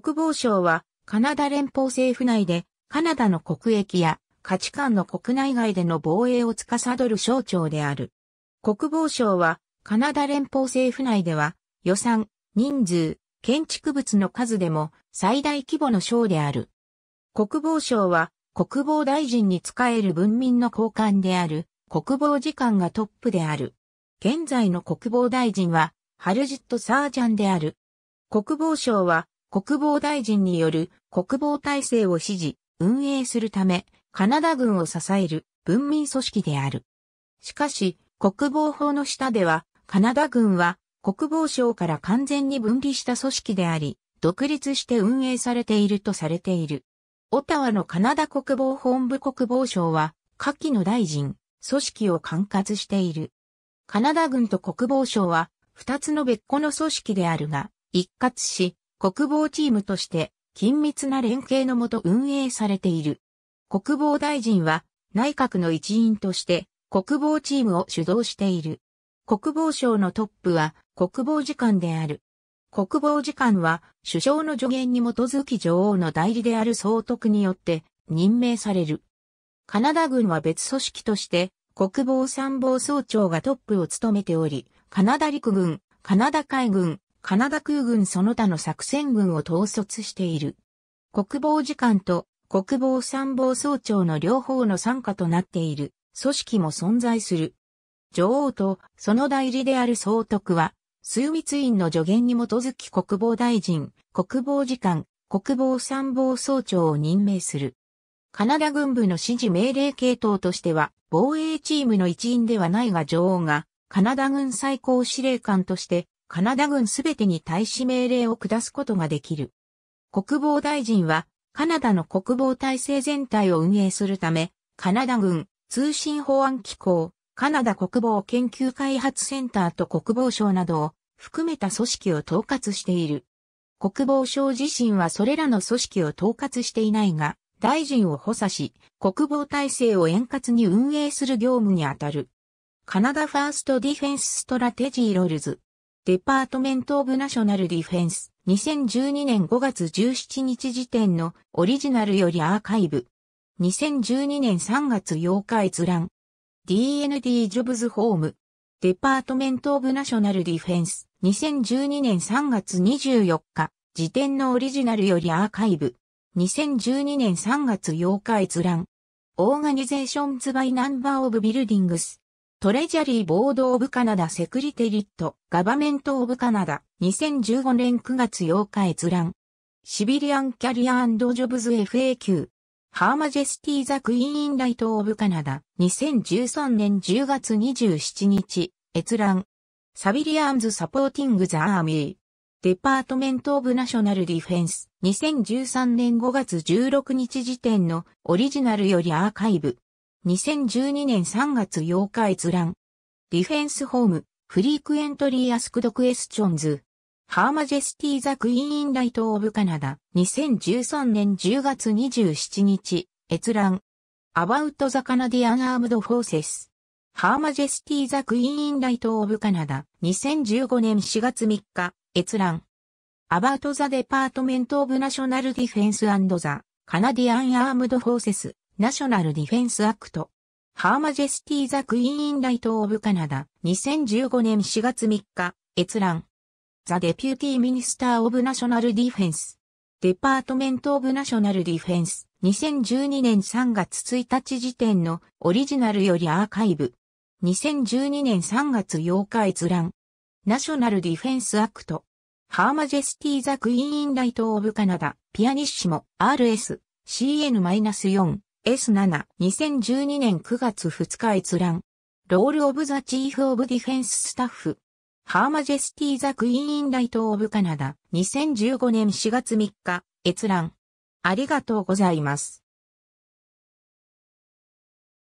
国防省はカナダ連邦政府内でカナダの国益や価値観の国内外での防衛を司る省庁である。国防省はカナダ連邦政府内では予算、人数、建築物の数でも最大規模の省である。国防省は国防大臣に仕える文民の交換である国防次官がトップである。現在の国防大臣はハルジット・サージャンである。国防省は国防大臣による国防体制を支持、運営するため、カナダ軍を支える文民組織である。しかし、国防法の下では、カナダ軍は国防省から完全に分離した組織であり、独立して運営されているとされている。オタワのカナダ国防本部国防省は、下記の大臣、組織を管轄している。カナダ軍と国防省は、二つの別個の組織であるが、一括し、国防チームとして緊密な連携のもと運営されている。国防大臣は内閣の一員として国防チームを主導している。国防省のトップは国防次官である。国防次官は首相の助言に基づき女王の代理である総督によって任命される。カナダ軍は別組織として国防参謀総長がトップを務めており、カナダ陸軍、カナダ海軍、カナダ空軍その他の作戦軍を統率している。国防次官と国防参謀総長の両方の参加となっている組織も存在する。女王とその代理である総督は、枢密院の助言に基づき国防大臣、国防次官、国防参謀総長を任命する。カナダ軍部の指示命令系統としては、防衛チームの一員ではないが女王が、カナダ軍最高司令官として、カナダ軍すべてに対し命令を下すことができる。国防大臣は、カナダの国防体制全体を運営するため、カナダ軍通信保安機構、カナダ国防研究開発センターと国防省などを含めた組織を統括している。国防省自身はそれらの組織を統括していないが、大臣を補佐し、国防体制を円滑に運営する業務にあたる。カナダファーストディフェンスストラテジーロールズ。デパートメント・オブ・ナショナル・ディフェンス、2012年5月17日時点のオリジナルよりアーカイブ、2012年3月8日閲覧、DND ジョブズ・ホーム、デパートメント・オブ・ナショナル・ディフェンス、2012年3月24日、時点のオリジナルよりアーカイブ、2012年3月8日閲覧、オーガニゼーションズ・バイ・ナンバー・オブ・ビルディングス、トレジャリーボードオブカナダセクリテリットガバメントオブカナダ2015年9月8日閲覧シビリアンキャリアジョブズ FAQ ハーマジェスティザクイーンインライトオブカナダ2013年10月27日閲覧サビリアンズサポーティングザアーミーデパートメント・オブ・ナショナル・ディフェンス2013年5月16日時点のオリジナルよりアーカイブ2012年3月8日閲覧。ディフェンスホーム、フリークエントリーアスクドクエスチョンズ。ハーマジェスティーザクイーンインライトオブカナダ。2013年10月27日、閲覧。アバウト・ザ・カナディアン・アームド・フォーセス。ハーマジェスティーザクイーンインライトオブカナダ。2015年4月3日、閲覧。アバウト・ザ・デパートメント・オブ・ナショナル・ディフェンス・アンド・ザ・カナディアン・アームド・フォーセス。ナショナルディフェンスアクト。ハーマジェスティーザ・クイーン・ライト・オブ・カナダ、2015年4月3日、閲覧。ザ・デピューティー・ミニスター・オブ・ナショナル・ディフェンス。デパートメント・オブ・ナショナル・ディフェンス。2012年3月1日時点のオリジナルよりアーカイブ。2012年3月8日閲覧。ナショナル・ディフェンス・アクト。ハーマジェスティー・ザ・クイーン・ライト・オブ・カナダ、ピアニッシモ、RS、CN-4。S7、2012年9月2日閲覧。ロールオブザチーフオブディフェンススタッフ。ハーマジェスティザクイーンライトオブカナダ、2015年4月3日、閲覧。ありがとうございます。